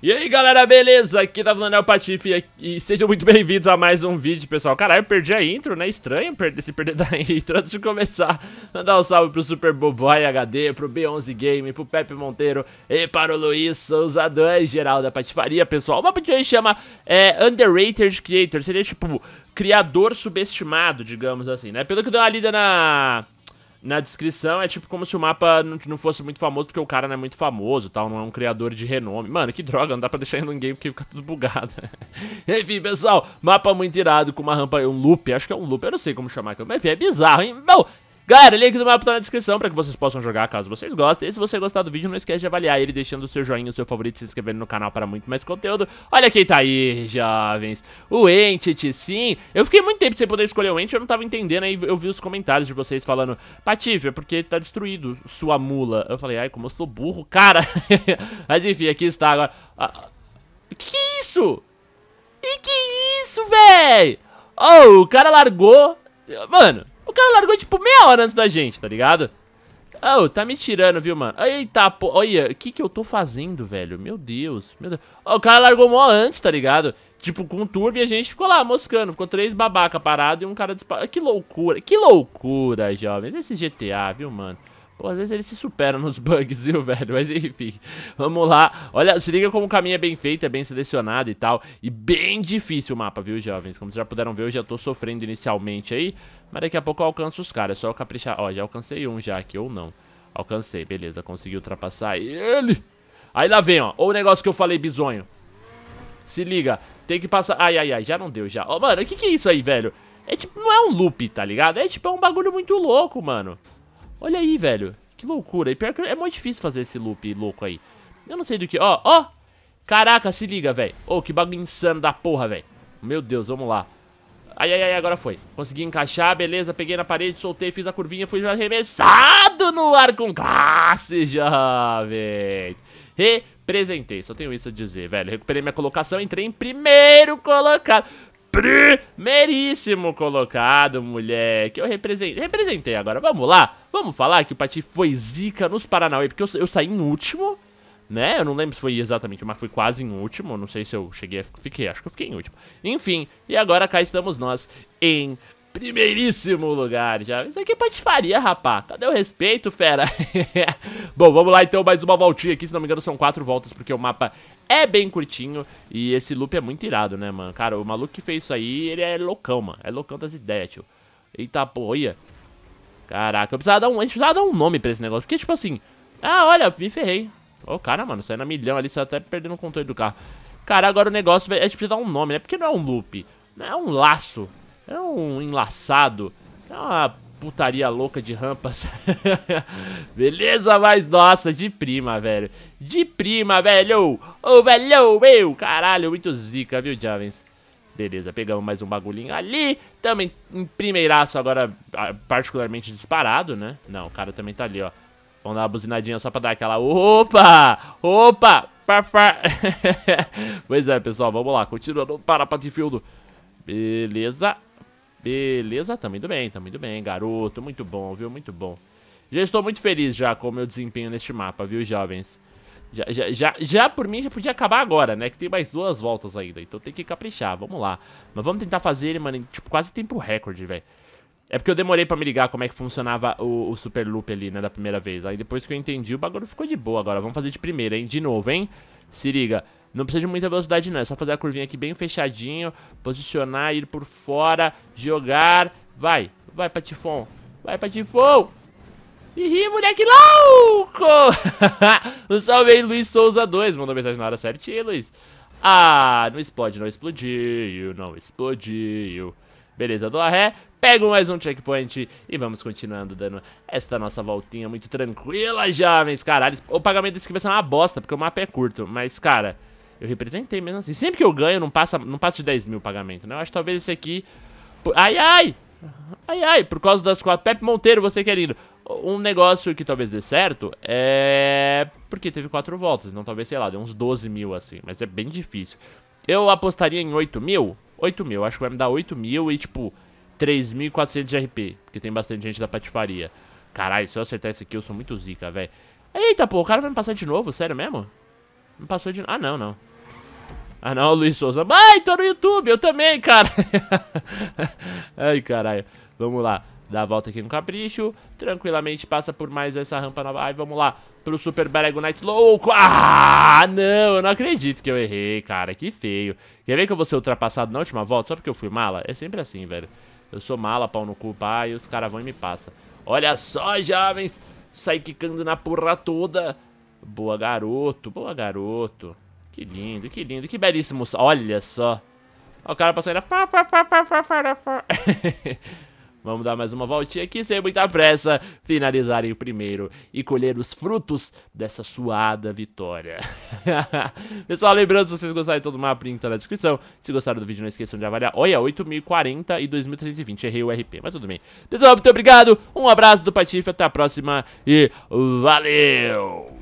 E aí galera, beleza? Aqui tá falando é o Patife e sejam muito bem-vindos a mais um vídeo, pessoal. Caralho, eu perdi a intro, né? Estranho perder, se perder da intro. Antes de começar, mandar um salve pro Super Boboy HD, pro B11 Game, pro Pepe Monteiro e para o Luiz Souza 2, geral da Patifaria, pessoal. O mapa de hoje chama é, Underrated Creator, seria tipo criador subestimado, digamos assim, né? Pelo que eu dei uma lida na na descrição. É tipo como se o mapa não, não fosse muito famoso, porque o cara não é muito famoso tal, não é um criador de renome. Mano, que droga, não dá pra deixar ele no game porque fica tudo bugado. enfim, pessoal, mapa muito irado, com uma rampa, um loop, acho que é um loop, eu não sei como chamar aquilo, mas enfim, é bizarro, hein? Não! Galera, link do mapa tá na descrição para que vocês possam jogar caso vocês gostem. E se você gostar do vídeo, não esquece de avaliar ele deixando o seu joinha, o seu favorito, se inscrevendo no canal para muito mais conteúdo. Olha quem tá aí, jovens. O Entity, sim. Eu fiquei muito tempo sem poder escolher o Entity, eu não tava entendendo. Aí eu vi os comentários de vocês falando, Patife, é porque tá destruído sua mula. Eu falei, ai, como eu sou burro, cara. Mas enfim, aqui está agora. Ah, que é isso? E que é isso, véi? Oh, o cara largou... Mano... O cara largou, tipo, meia hora antes da gente, tá ligado? Oh, tá me tirando, viu, mano? Eita, pô, olha, o que que eu tô fazendo, velho? Meu Deus, meu Deus. Oh, o cara largou mó antes, tá ligado? Tipo, com o turbo e a gente ficou lá, moscando. Ficou três babaca parado e um cara disparado. Que loucura, que loucura, jovens. Esse GTA, viu, mano? Pô, às vezes ele se supera nos bugs, viu, velho? Mas enfim, vamos lá. Olha, se liga como o caminho é bem feito, é bem selecionado e tal. E bem difícil o mapa, viu, jovens? Como vocês já puderam ver, eu já tô sofrendo inicialmente aí. Mas daqui a pouco eu alcanço os caras, é só eu caprichar. Ó, já alcancei um já aqui, ou não. Alcancei, beleza, consegui ultrapassar ele. Aí lá vem, ó, ou o negócio que eu falei bizonho. Se liga, tem que passar... Ai, ai, ai, já não deu, já. Ó, mano, o que que é isso aí, velho? É tipo, não é um loop, tá ligado? É tipo, é um bagulho muito louco, mano. Olha aí, velho. Que loucura. E pior que é muito difícil fazer esse loop louco aí. Eu não sei do que... Ó, ó. Caraca, se liga, velho. Ô, oh, que bagulho insano da porra, velho. Meu Deus, vamos lá. Ai, ai, ai, agora foi. Consegui encaixar, beleza. Peguei na parede, soltei, fiz a curvinha, fui arremessado no ar com classe, jovem. Representei, só tenho isso a dizer, velho. Recuperei minha colocação, entrei em primeiro colocado. Primeiríssimo colocado, moleque. Eu representei, representei agora. Vamos lá. Vamos falar que o Pati foi zica nos Paranauê, porque eu, eu saí em último né? Eu não lembro se foi exatamente, mas fui quase em último. Não sei se eu cheguei, fiquei, acho que eu fiquei em último. Enfim, e agora cá estamos nós em primeiríssimo lugar já. Isso aqui é patifaria, rapá. Cadê o respeito, fera? Bom, vamos lá então, mais uma voltinha aqui. Se não me engano, são quatro voltas, porque o mapa é bem curtinho. E esse loop é muito irado, né, mano? Cara, o maluco que fez isso aí, ele é loucão, mano. É loucão das ideias, tio. Eita, poia. Caraca, eu precisava dar um, a gente precisava dar um nome pra esse negócio. Porque, tipo assim... Ah, olha, me ferrei. Ô, oh, cara, mano, saindo a milhão ali, tá até perdendo o controle do carro. Cara, agora o negócio, a gente precisa dar um nome, né? Porque não é um loop, não é um laço, é um enlaçado, é uma putaria louca de rampas. Beleza, mas nossa, de prima, velho. De prima, velho. Ô, oh, velho, meu. Caralho, muito zica, viu, Javens? Beleza, pegamos mais um bagulhinho ali. Também em primeiraço agora, ah, particularmente disparado, né? Não, o cara também tá ali, ó. Vamos dar uma buzinadinha só pra dar aquela... Opa! Opa! pois é, pessoal, vamos lá. Continuando para Field. Beleza. Beleza, tamo indo bem, tamo indo bem, garoto. Muito bom, viu? Muito bom. Já estou muito feliz já com o meu desempenho neste mapa, viu, jovens? Já, já, já, já, por mim já podia acabar agora, né? Que tem mais duas voltas ainda, então tem que caprichar, vamos lá. Mas vamos tentar fazer ele, mano, em, tipo, quase tempo recorde, velho. É porque eu demorei pra me ligar como é que funcionava o, o Super Loop ali, né, da primeira vez. Aí depois que eu entendi, o bagulho ficou de boa agora. Vamos fazer de primeira, hein? De novo, hein? Se liga. Não precisa de muita velocidade não, é só fazer a curvinha aqui bem fechadinho, posicionar, ir por fora, jogar. Vai, vai Patifon, vai Patifon! Ih, moleque louco! um salve aí, Luiz Souza 2, mandou mensagem na hora certinha, Luiz. Ah, não explode, não explodiu, não explodiu. Beleza, dou a ré, pego mais um checkpoint e vamos continuando dando esta nossa voltinha muito tranquila já, meus caralhos. O pagamento desse aqui vai ser uma bosta, porque o mapa é curto, mas, cara, eu representei mesmo assim. Sempre que eu ganho, não passa, não passa de 10 mil pagamento, né? Eu acho que talvez esse aqui... Ai, ai! Ai, ai, por causa das quatro... Pepe Monteiro, você querido. Um negócio que talvez dê certo é... Porque teve quatro voltas, então talvez, sei lá, deu uns 12 mil assim. Mas é bem difícil. Eu apostaria em 8 mil, 8 mil, acho que vai me dar 8 mil e, tipo, 3.400 de RP, porque tem bastante gente da patifaria. Caralho, se eu acertar esse aqui, eu sou muito zica, velho. Eita, pô, o cara vai me passar de novo, sério mesmo? Me passou de Ah, não, não. Ah, não, Luiz Souza. Ai, tô no YouTube, eu também, cara. Ai, caralho. Vamos lá. Dá a volta aqui no capricho. Tranquilamente passa por mais essa rampa nova. Ai, vamos lá. Pro Super Brego Knight louco. Ah, não. Eu não acredito que eu errei, cara. Que feio. Quer ver que eu vou ser ultrapassado na última volta? Só porque eu fui mala? É sempre assim, velho. Eu sou mala, pau no cu, pai. os caras vão e me passam. Olha só, jovens. Sai quicando na porra toda. Boa, garoto. Boa, garoto. Que lindo, que lindo. Que belíssimo. Olha só. Olha o cara passando. Vamos dar mais uma voltinha aqui sem muita pressa, finalizar em primeiro e colher os frutos dessa suada vitória. Pessoal, lembrando, se vocês gostaram de todo o mapa, link tá na descrição. Se gostaram do vídeo, não esqueçam de avaliar. Olha, 8040 e 2320, errei o RP, mas tudo bem. Pessoal, muito obrigado, um abraço do Patife, até a próxima e valeu!